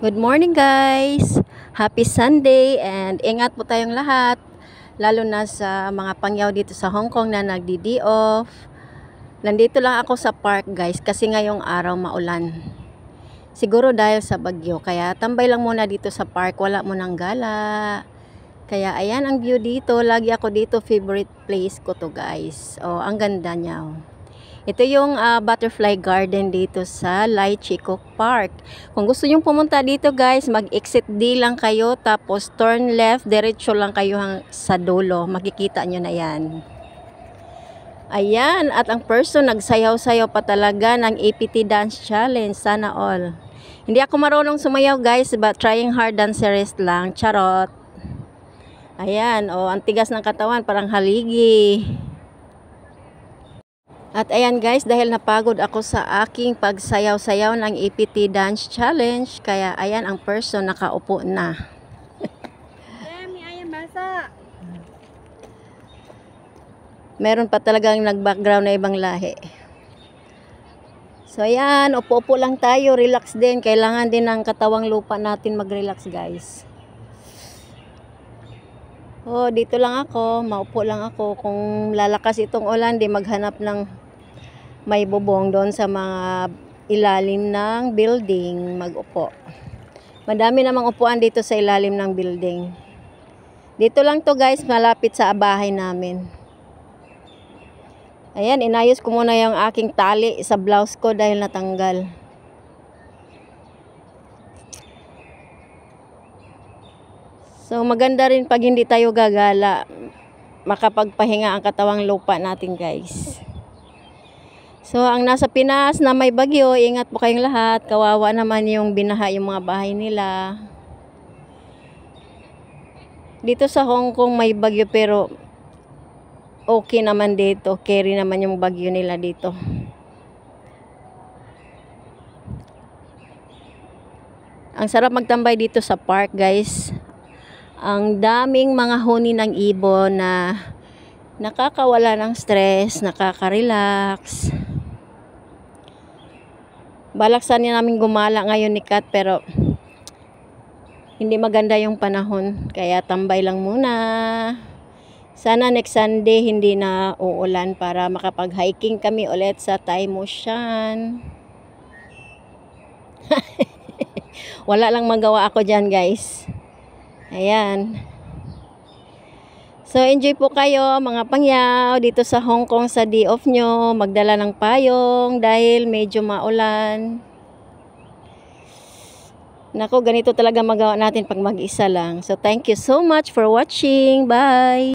Good morning guys! Happy Sunday and ingat po tayong lahat lalo na sa mga pangyaw dito sa Hong Kong na nagdi-day off. Nandito lang ako sa park guys kasi ngayong araw maulan. Siguro dahil sa bagyo kaya tambay lang muna dito sa park wala mo ng gala. Kaya ayan ang view dito. Lagi ako dito favorite place ko to guys. Oh, ang ganda niya oh. Ito yung uh, butterfly garden dito sa Lai Chico Park. Kung gusto yung pumunta dito guys, mag-exit D lang kayo tapos turn left, diretso lang kayo sa dulo. Makikita nyo na yan. Ayan, at ang person nagsayaw-sayaw pa talaga ng APT Dance Challenge. Sana all. Hindi ako marunong sumayaw guys, but trying hard dancerist lang. Charot. Ayan, o, oh, ang tigas ng katawan, parang haligi. At ayan guys, dahil napagod ako sa aking pagsayaw-sayaw ng EPT Dance Challenge, kaya ayan ang person nakaupo na. Dami, ayan basa. Meron pa talagang nag-background na ibang lahi. So ayan, upo-upo lang tayo, relax din. Kailangan din ng katawang lupa natin mag-relax guys. Oh, dito lang ako, maupo lang ako. Kung lalakas itong ulan, di maghanap ng may bubong doon sa mga ilalim ng building magupo. Madami namang upuan dito sa ilalim ng building. Dito lang to guys, malapit sa bahay namin. Ayan, inayos ko muna yung aking tali sa blouse ko dahil natanggal. So maganda rin pag hindi tayo gagala, makapagpahinga ang katawang lupa natin guys. So, ang nasa Pinas na may bagyo, ingat po kayong lahat. Kawawa naman yung binaha yung mga bahay nila. Dito sa Hong Kong may bagyo pero okay naman dito. Carry naman yung bagyo nila dito. Ang sarap magtambay dito sa park, guys. Ang daming mga huni ng ibon na nakakawala ng stress, nakaka-relax. Balak sana namin gumala ngayon ni Kat pero hindi maganda yung panahon. Kaya tambay lang muna. Sana next Sunday hindi na uulan para makapag-hiking kami ulit sa Taimushan. Wala lang magawa ako dyan guys. Ayan. So enjoy po kayo mga pangyaw dito sa Hong Kong sa day off nyo. Magdala ng payong dahil medyo maulan. Nako ganito talaga magawa natin pag mag-isa lang. So thank you so much for watching. Bye!